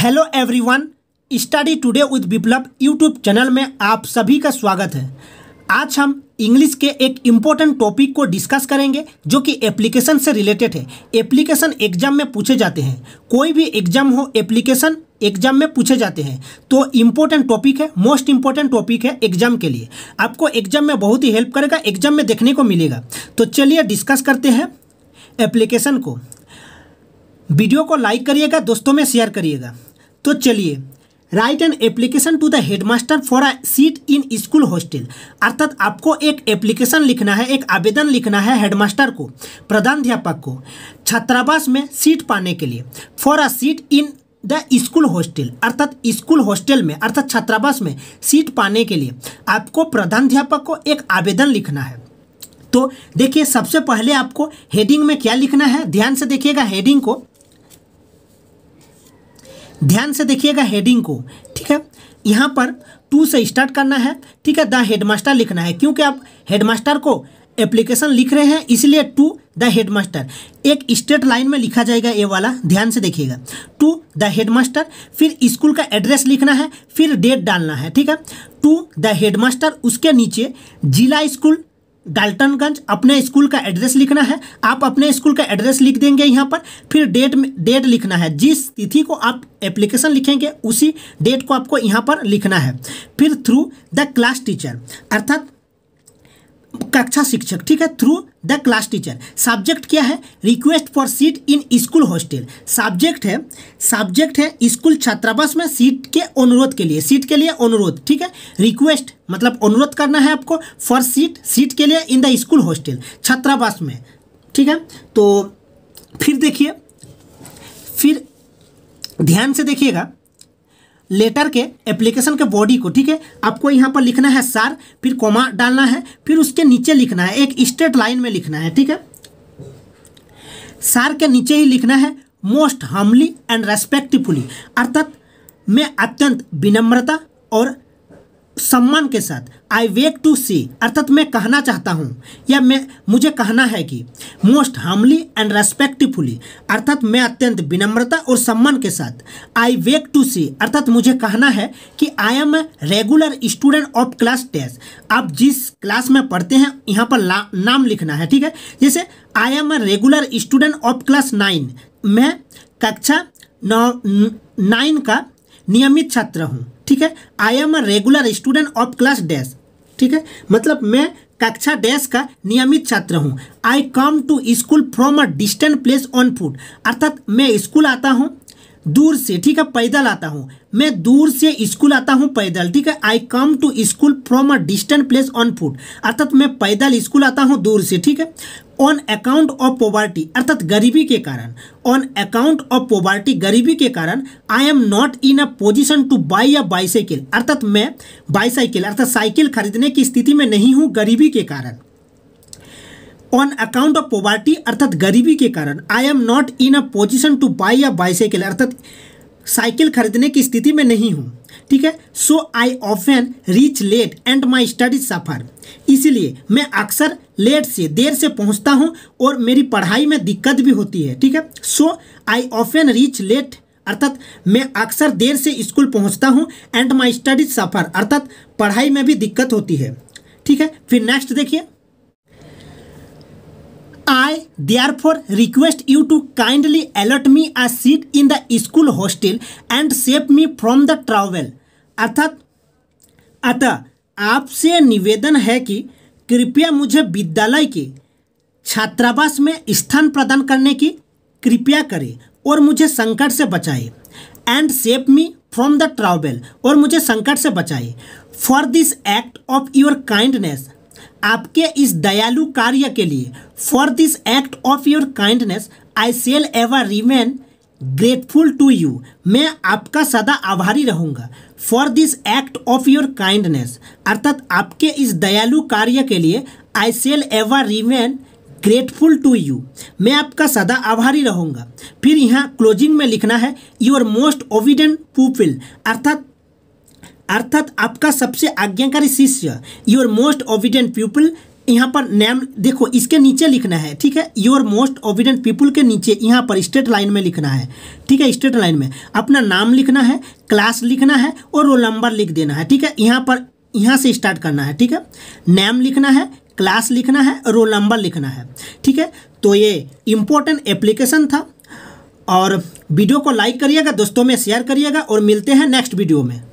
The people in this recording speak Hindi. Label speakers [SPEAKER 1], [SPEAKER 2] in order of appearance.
[SPEAKER 1] Hello everyone study today with Viplav YouTube channel में आप सभी का स्वागत है आज हम इंग्लिश के एक इम्पोर्टेंट टॉपिक को डिस्कस करेंगे जो कि एप्लीकेशन से रिलेटेड है एप्लीकेशन एग्जाम में पूछे जाते हैं कोई भी एग्जाम हो एप्लीकेशन एग्जाम में पूछे जाते हैं तो इम्पोर्टेंट टॉपिक है मोस्ट इम्पोर्टेंट टॉपिक है एग्जाम के लिए आपको एग्जाम में बहुत ही हेल्प करेगा एग्जाम में देखने को मिलेगा तो चलिए डिस्कस करते हैं एप्लीकेशन को वीडियो को लाइक करिएगा दोस्तों में शेयर करिएगा तो चलिए write an application to the headmaster for a seat in school hostel अर्थात आपको एक एप्लीकेशन लिखना है एक आवेदन लिखना है हेडमास्टर को प्रधानाध्यापक को छात्रावास में सीट पाने के लिए for a seat in the school hostel अर्थात स्कूल हॉस्टल में अर्थात छात्रावास में सीट पाने के लिए आपको प्रधानाध्यापक को एक आवेदन लिखना है तो देखिए सबसे पहले आपको हेडिंग में क्या लिखना है ध्यान से देखिएगा हेडिंग को ध्यान से देखिएगा हेडिंग को ठीक है यहाँ पर टू से स्टार्ट करना है ठीक है द हेडमास्टर लिखना है क्योंकि आप हेडमास्टर को एप्लीकेशन लिख रहे हैं इसलिए टू द हेडमास्टर एक स्टेट लाइन में लिखा जाएगा ये वाला ध्यान से देखिएगा टू द हेडमास्टर फिर स्कूल का एड्रेस लिखना है फिर डेट डालना है ठीक है टू द हेडमास्टर उसके नीचे जिला स्कूल डाल्टनगंज अपने स्कूल का एड्रेस लिखना है आप अपने स्कूल का एड्रेस लिख देंगे यहाँ पर फिर डेट डेट लिखना है जिस तिथि को आप एप्लीकेशन लिखेंगे उसी डेट को आपको यहाँ पर लिखना है फिर थ्रू द क्लास टीचर अर्थात कक्षा शिक्षक ठीक है through the class teacher subject क्या है request for seat in school hostel subject है सब्जेक्ट है स्कूल छात्रावास में सीट के अनुरोध के लिए सीट के लिए अनुरोध ठीक है रिक्वेस्ट मतलब अनुरोध करना है आपको फॉर सीट सीट के लिए इन द स्कूल हॉस्टल छात्रावास में ठीक है तो फिर देखिए फिर ध्यान से देखिएगा लेटर के एप्लीकेशन के बॉडी को ठीक है आपको यहाँ पर लिखना है सार फिर कोमा डालना है फिर उसके नीचे लिखना है एक स्ट्रेट लाइन में लिखना है ठीक है सार के नीचे ही लिखना है मोस्ट हमली एंड रेस्पेक्टिफुली अर्थात मैं अत्यंत विनम्रता और सम्मान के साथ आई वेक टू सी अर्थात मैं कहना चाहता हूँ या मैं मुझे कहना है कि मोस्ट हार्मली एंड रेस्पेक्टफुली अर्थात मैं अत्यंत विनम्रता और सम्मान के साथ आई वेक टू सी अर्थात मुझे कहना है कि I am a regular student of class test आप जिस क्लास में पढ़ते हैं यहाँ पर नाम लिखना है ठीक है जैसे I am a regular student of class nine मैं कक्षा नौ नाइन का नियमित छात्र हूँ ठीक है I am a regular student of class dash ठीक है मतलब मैं कक्षा डैश का नियमित छात्र हूँ I come to school from a distant place on foot अर्थात मैं स्कूल आता हूँ दूर से ठीक है पैदल आता हूँ मैं दूर से स्कूल आता हूँ पैदल ठीक है I come to school from a distant place on foot अर्थात मैं पैदल स्कूल आता हूँ दूर से ठीक है ऑन अकाउंट ऑफ पॉवर्टी अर्थात गरीबी के कारण ऑन अकाउंट ऑफ पॉवर्टी गरीबी के कारण I am not in a position to buy a bicycle अर्थात मैं बाईसाइकिल अर्थात साइकिल खरीदने की स्थिति में नहीं हूँ गरीबी के कारण ऑन अकाउंट ऑफ पॉवर्टी अर्थात गरीबी के कारण I am not in a position to buy a bicycle अर्थात साइकिल खरीदने की स्थिति में नहीं हूँ ठीक है so I often reach late and my studies suffer इसलिए मैं अक्सर लेट से देर से पहुँचता हूँ और मेरी पढ़ाई में दिक्कत भी होती है ठीक है so I often reach late अर्थात मैं अक्सर देर से स्कूल पहुँचता हूँ एंड माई स्टडीज सफ़र अर्थात पढ़ाई में भी दिक्कत होती है ठीक है फिर नेक्स्ट देखिए I therefore request you to kindly allot me a seat in the school hostel and save me from the travel. अर्थात अतः आपसे निवेदन है कि कृपया मुझे विद्यालय के छात्रावास में स्थान प्रदान करने की कृपया करें और मुझे संकट से बचाए and save me from the trouble और मुझे संकट से बचाए for this act of your kindness आपके इस दयालु कार्य के लिए for this act of your kindness I shall ever remain grateful to you मैं आपका सदा आभारी रहूंगा for this act of your kindness अर्थात आपके इस दयालु कार्य के लिए I shall ever remain grateful to you मैं आपका सदा आभारी रहूंगा फिर यहाँ क्लोजिंग में लिखना है योर मोस्ट ओविडेंट पीपल अर्थात अर्थात आपका सबसे आज्ञाकारी शिष्य योर मोस्ट ओविडेंट पीपल यहाँ पर नेम देखो इसके नीचे लिखना है ठीक है योर मोस्ट ओबिडेंट पीपुल के नीचे यहाँ पर स्टेट लाइन में लिखना है ठीक है स्टेट लाइन में अपना नाम लिखना है क्लास लिखना है और रोल नंबर लिख देना है ठीक है यहाँ पर यहाँ से स्टार्ट करना है ठीक है नेम लिखना है क्लास लिखना है रोल नंबर लिखना है ठीक है तो ये इम्पोर्टेंट एप्लीकेशन था और वीडियो को लाइक करिएगा दोस्तों में शेयर करिएगा और मिलते हैं नेक्स्ट वीडियो में